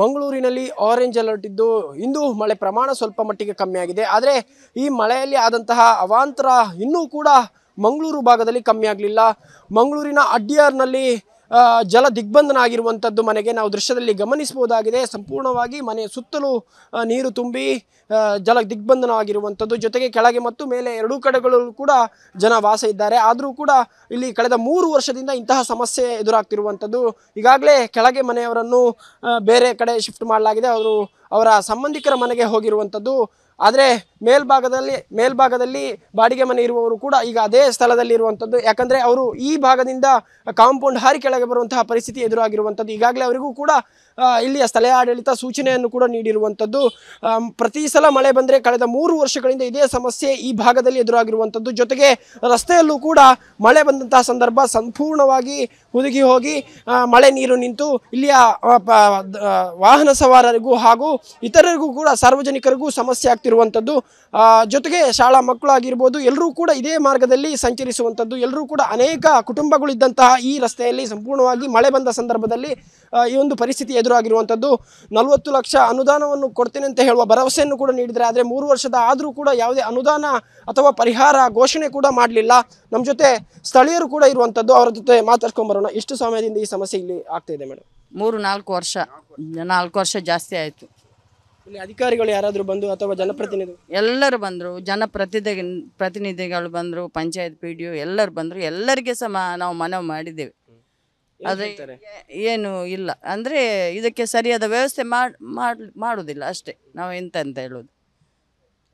ಮಂಗಳೂರಿನಲ್ಲಿ orange alert ಇದ್ದು ಇಂದು ಮಳೆ ಪ್ರಮಾಣ ಸ್ವಲ್ಪ ಮಟ್ಟಿಗೆ ಕಮ್ಮಿ ಆಗಿದೆ ಆದರೆ ಈ ಮಳೆಯಲ್ಲಿ ಆದಂತಹ ಅವಾಂತರ ಇನ್ನೂ ಕೂಡ ಮಂಗಳೂರು ಭಾಗದಲ್ಲಿ ಕಮ್ಮಿ ಆಗಲಿಲ್ಲ ಮಂಗಳೂರಿನ ಅಡ್ಡಿಯಾರ್ನಲ್ಲಿ ಜಲ ದಿಗ್ಬಂಧನ ಆಗಿರುವಂಥದ್ದು ಮನೆಗೆ ನಾವು ದೃಶ್ಯದಲ್ಲಿ ಗಮನಿಸಬಹುದಾಗಿದೆ ಸಂಪೂರ್ಣವಾಗಿ ಮನೆಯ ಸುತ್ತಲೂ ನೀರು ತುಂಬಿ ಜಲ ದಿಗ್ಬಂಧನ ಆಗಿರುವಂಥದ್ದು ಜೊತೆಗೆ ಕೆಳಗೆ ಮತ್ತು ಮೇಲೆ ಎರಡೂ ಕಡೆಗಳು ಕೂಡ ಜನ ವಾಸ ಇದ್ದಾರೆ ಆದರೂ ಕೂಡ ಇಲ್ಲಿ ಕಳೆದ ಮೂರು ವರ್ಷದಿಂದ ಇಂತಹ ಸಮಸ್ಯೆ ಎದುರಾಗ್ತಿರುವಂಥದ್ದು ಈಗಾಗಲೇ ಕೆಳಗೆ ಮನೆಯವರನ್ನು ಬೇರೆ ಕಡೆ ಶಿಫ್ಟ್ ಮಾಡಲಾಗಿದೆ ಅವರು ಅವರ ಸಂಬಂಧಿಕರ ಮನೆಗೆ ಹೋಗಿರುವಂಥದ್ದು ಆದರೆ ಮೇಲ್ಭಾಗದಲ್ಲಿ ಮೇಲ್ಭಾಗದಲ್ಲಿ ಬಾಡಿಗೆ ಮನೆ ಇರುವವರು ಕೂಡ ಈಗ ಅದೇ ಸ್ಥಳದಲ್ಲಿ ಇರುವಂಥದ್ದು ಯಾಕಂದರೆ ಅವರು ಈ ಭಾಗದಿಂದ ಕಾಂಪೌಂಡ್ ಹಾರಿ ಕೆಳಗೆ ಬರುವಂತಹ ಪರಿಸ್ಥಿತಿ ಎದುರಾಗಿರುವಂಥದ್ದು ಈಗಾಗಲೇ ಅವರಿಗೂ ಕೂಡ ಇಲ್ಲಿಯ ಸ್ಥಳೀಯ ಆಡಳಿತ ಸೂಚನೆಯನ್ನು ಕೂಡ ನೀಡಿರುವಂಥದ್ದು ಪ್ರತಿ ಸಲ ಮಳೆ ಬಂದರೆ ಕಳೆದ ಮೂರು ವರ್ಷಗಳಿಂದ ಇದೇ ಸಮಸ್ಯೆ ಈ ಭಾಗದಲ್ಲಿ ಎದುರಾಗಿರುವಂಥದ್ದು ಜೊತೆಗೆ ರಸ್ತೆಯಲ್ಲೂ ಕೂಡ ಮಳೆ ಬಂದಂತಹ ಸಂದರ್ಭ ಸಂಪೂರ್ಣವಾಗಿ ಹುದುಗಿ ಹೋಗಿ ಮಳೆ ನೀರು ನಿಂತು ಇಲ್ಲಿಯ ವಾಹನ ಸವಾರರಿಗೂ ಹಾಗೂ ಇತರರಿಗೂ ಕೂಡ ಸಾರ್ವಜನಿಕರಿಗೂ ಸಮಸ್ಯೆ ಆಗ್ತಿರುವಂಥದ್ದು ಜೊತೆಗೆ ಶಾಲಾ ಮಕ್ಕಳು ಆಗಿರ್ಬೋದು ಎಲ್ಲರೂ ಕೂಡ ಇದೇ ಮಾರ್ಗದಲ್ಲಿ ಸಂಚರಿಸುವಂಥದ್ದು ಎಲ್ಲರೂ ಕೂಡ ಅನೇಕ ಕುಟುಂಬಗಳಿದ್ದಂತಹ ಈ ರಸ್ತೆಯಲ್ಲಿ ಸಂಪೂರ್ಣವಾಗಿ ಮಳೆ ಬಂದ ಸಂದರ್ಭದಲ್ಲಿ ಈ ಒಂದು ಪರಿಸ್ಥಿತಿ ಎದುರಾಗಿರುವಂಥದ್ದು ನಲವತ್ತು ಲಕ್ಷ ಅನುದಾನವನ್ನು ಕೊಡ್ತೇನೆ ಅಂತ ಹೇಳುವ ಭರವಸೆಯನ್ನು ಕೂಡ ನೀಡಿದರೆ ಆದರೆ ಮೂರು ವರ್ಷದ ಆದರೂ ಕೂಡ ಯಾವುದೇ ಅನುದಾನ ಅಥವಾ ಪರಿಹಾರ ಘೋಷಣೆ ಕೂಡ ಮಾಡಲಿಲ್ಲ ನಮ್ಮ ಜೊತೆ ಸ್ಥಳೀಯರು ಕೂಡ ಇರುವಂಥದ್ದು ಅವರ ಜೊತೆ ಬರೋಣ ಎಷ್ಟು ಸಮಯದಿಂದ ಈ ಸಮಸ್ಯೆ ಇಲ್ಲಿ ಆಗ್ತಾ ಇದೆ ಮೇಡಮ್ ಮೂರು ನಾಲ್ಕು ವರ್ಷ ನಾಲ್ಕು ವರ್ಷ ಜಾಸ್ತಿ ಆಯಿತು ಇಲ್ಲಿ ಅಧಿಕಾರಿಗಳು ಯಾರಾದರೂ ಬಂದು ಅಥವಾ ಜನಪ್ರತಿನಿಧಿ ಎಲ್ಲರೂ ಬಂದರು ಜನಪ್ರತಿನಿಧಿ ಪ್ರತಿನಿಧಿಗಳು ಬಂದರು ಪಂಚಾಯತ್ ಪಿ ಡಿ ಒ ಎಲ್ಲರೂ ಬಂದರು ಎಲ್ಲರಿಗೆ ಸಹ ನಾವು ಮನವಿ ಮಾಡಿದ್ದೇವೆ ಅದೇ ಏನು ಇಲ್ಲ ಅಂದ್ರೆ ಇದಕ್ಕೆ ಸರಿಯಾದ ವ್ಯವಸ್ಥೆ ಮಾಡಿ ಮಾಡುವುದಿಲ್ಲ ಅಷ್ಟೇ ನಾವು ಎಂತ ಅಂತ ಹೇಳೋದು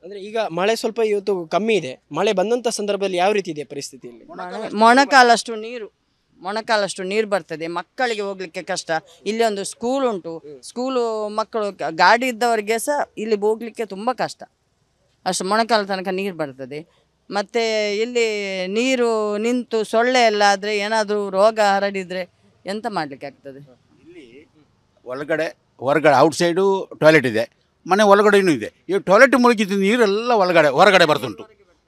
ಅಂದ್ರೆ ಈಗ ಮಳೆ ಸ್ವಲ್ಪ ಇವತ್ತು ಕಮ್ಮಿ ಇದೆ ಮಳೆ ಬಂದಂತ ಸಂದರ್ಭದಲ್ಲಿ ಯಾವ ರೀತಿ ಇದೆ ಪರಿಸ್ಥಿತಿ ಮೊಣಕಾಲಷ್ಟು ನೀರು ಮೊಣಕಾಲಷ್ಟು ನೀರು ಬರ್ತದೆ ಮಕ್ಕಳಿಗೆ ಹೋಗ್ಲಿಕ್ಕೆ ಕಷ್ಟ ಇಲ್ಲಿ ಒಂದು ಸ್ಕೂಲ್ ಉಂಟು ಸ್ಕೂಲು ಮಕ್ಕಳು ಗಾಡಿ ಇದ್ದವರಿಗೆ ಸಹ ಇಲ್ಲಿ ಹೋಗ್ಲಿಕ್ಕೆ ತುಂಬಾ ಕಷ್ಟ ಅಷ್ಟು ಮೊಣಕಾಲ ತನಕ ನೀರು ಬರ್ತದೆ ಮತ್ತೆ ಇಲ್ಲಿ ನೀರು ನಿಂತು ಸೊಳ್ಳೆ ಎಲ್ಲ ಆದ್ರೆ ಏನಾದರೂ ರೋಗ ಹರಡಿದ್ರೆ ಎಂತ ಮಾಡ್ಲಿಕ್ಕೆ ಆಗ್ತದೆ ಇಲ್ಲಿ ಒಳಗಡೆ ಹೊರಗಡೆ ಔಟ್ಸೈಡು ಟಾಯ್ಲೆಟ್ ಇದೆ ಮನೆ ಒಳಗಡೆಯೂ ಇದೆ ಈ ಟಾಯ್ಲೆಟ್ ಮುಳುಗಿದ ನೀರೆಲ್ಲ ಒಳಗಡೆ ಹೊರಗಡೆ ಬರ್ತುಂಟು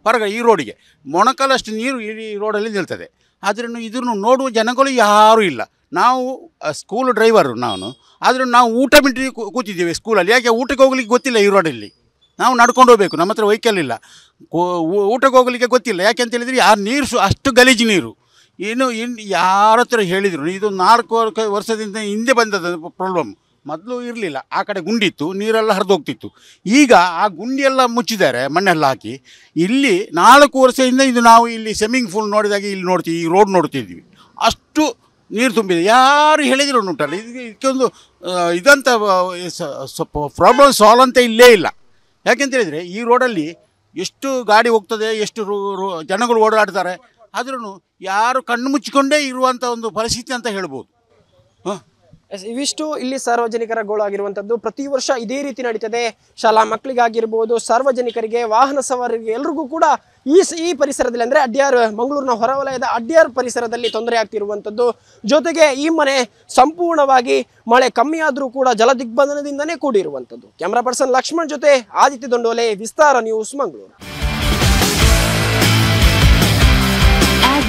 ಹೊರಗಡೆ ಈ ರೋಡಿಗೆ ಮೊಣಕಾಲಷ್ಟು ನೀರು ಈ ರೋಡಲ್ಲಿ ನಿಲ್ತದೆ ಆದ್ರೂ ಇದನ್ನು ನೋಡುವ ಜನಗಳು ಯಾರೂ ಇಲ್ಲ ನಾವು ಸ್ಕೂಲ್ ಡ್ರೈವರು ನಾನು ಆದರೂ ನಾವು ಊಟ ಬಿಟ್ಟು ಕೂತಿದ್ದೇವೆ ಸ್ಕೂಲಲ್ಲಿ ಯಾಕೆ ಊಟಕ್ಕೆ ಹೋಗ್ಲಿಕ್ಕೆ ಗೊತ್ತಿಲ್ಲ ಈ ರೋಡಲ್ಲಿ ನಾವು ನಡ್ಕೊಂಡು ಹೋಗ್ಬೇಕು ನಮ್ಮ ಹತ್ರ ವೈಕಲ್ ಇಲ್ಲ ಊಟಕ್ಕೆ ಹೋಗ್ಲಿಕ್ಕೆ ಗೊತ್ತಿಲ್ಲ ಯಾಕೆ ಅಂತ ಹೇಳಿದ್ರೆ ಆ ನೀರು ಅಷ್ಟು ಗಲೀಜು ನೀರು ಏನು ಇನ್ನು ಯಾರ ಹತ್ರ ಹೇಳಿದರು ಇದು ನಾಲ್ಕು ವರ್ಷದಿಂದ ಹಿಂದೆ ಬಂದದ ಪ್ರಾಬ್ಲಮ್ ಮೊದಲು ಇರಲಿಲ್ಲ ಆ ಕಡೆ ಗುಂಡಿತ್ತು ನೀರೆಲ್ಲ ಹೋಗ್ತಿತ್ತು ಈಗ ಆ ಗುಂಡಿಯೆಲ್ಲ ಮುಚ್ಚಿದ್ದಾರೆ ಮಣ್ಣೆಲ್ಲ ಹಾಕಿ ಇಲ್ಲಿ ನಾಲ್ಕು ವರ್ಷದಿಂದ ಇದು ನಾವು ಇಲ್ಲಿ ಸ್ವಿಮ್ಮಿಂಗ್ ಫೂಲ್ ನೋಡಿದಾಗ ಇಲ್ಲಿ ನೋಡ್ತೀವಿ ಈ ರೋಡ್ ನೋಡ್ತಿದ್ವಿ ಅಷ್ಟು ನೀರು ತುಂಬಿದೆ ಯಾರು ಹೇಳಿದ್ರು ಉಂಟಲ್ಲ ಇದಕ್ಕೆ ಇದಕ್ಕೊಂದು ಇದಂಥ ಪ್ರಾಬ್ಲಮ್ ಸಾಲ್ವ್ ಅಂತ ಇಲ್ಲೇ ಇಲ್ಲ ಯಾಕೆಂತ ಹೇಳಿದರೆ ಈ ರೋಡಲ್ಲಿ ಎಷ್ಟು ಗಾಡಿ ಹೋಗ್ತದೆ ಎಷ್ಟು ಜನಗಳು ಓಡಾಡ್ತಾರೆ ಆದ್ರೂ ಯಾರು ಕಣ್ಣು ಮುಚ್ಚಿಕೊಂಡೇ ಇರುವಂತ ಒಂದು ಪರಿಸ್ಥಿತಿ ಅಂತ ಹೇಳ್ಬೋದು ಎಸ್ ಇವಿಷ್ಟು ಇಲ್ಲಿ ಸಾರ್ವಜನಿಕರ ಗೋಳಾಗಿರುವಂಥದ್ದು ಪ್ರತಿ ವರ್ಷ ಇದೇ ರೀತಿ ನಡೀತದೆ ಶಾಲಾ ಮಕ್ಕಳಿಗಾಗಿರ್ಬೋದು ಸಾರ್ವಜನಿಕರಿಗೆ ವಾಹನ ಸವಾರರಿಗೆ ಎಲ್ರಿಗೂ ಕೂಡ ಈ ಈ ಪರಿಸರದಲ್ಲಿ ಅಂದರೆ ಅಡ್ಯಾರ್ ಮಂಗಳೂರಿನ ಹೊರವಲಯದ ಅಡ್ಯಾರ್ ಪರಿಸರದಲ್ಲಿ ತೊಂದರೆ ಆಗ್ತಿರುವಂಥದ್ದು ಜೊತೆಗೆ ಈ ಮನೆ ಸಂಪೂರ್ಣವಾಗಿ ಮಳೆ ಕಮ್ಮಿಯಾದರೂ ಕೂಡ ಜಲ ದಿಗ್ಬಂಧನದಿಂದನೇ ಕೂಡಿರುವಂಥದ್ದು ಕ್ಯಾಮರಾ ಪರ್ಸನ್ ಲಕ್ಷ್ಮಣ್ ಜೊತೆ ಆದಿತ್ಯ ದಂಡೋಲೆ ವಿಸ್ತಾರ ನ್ಯೂಸ್ ಮಂಗಳೂರು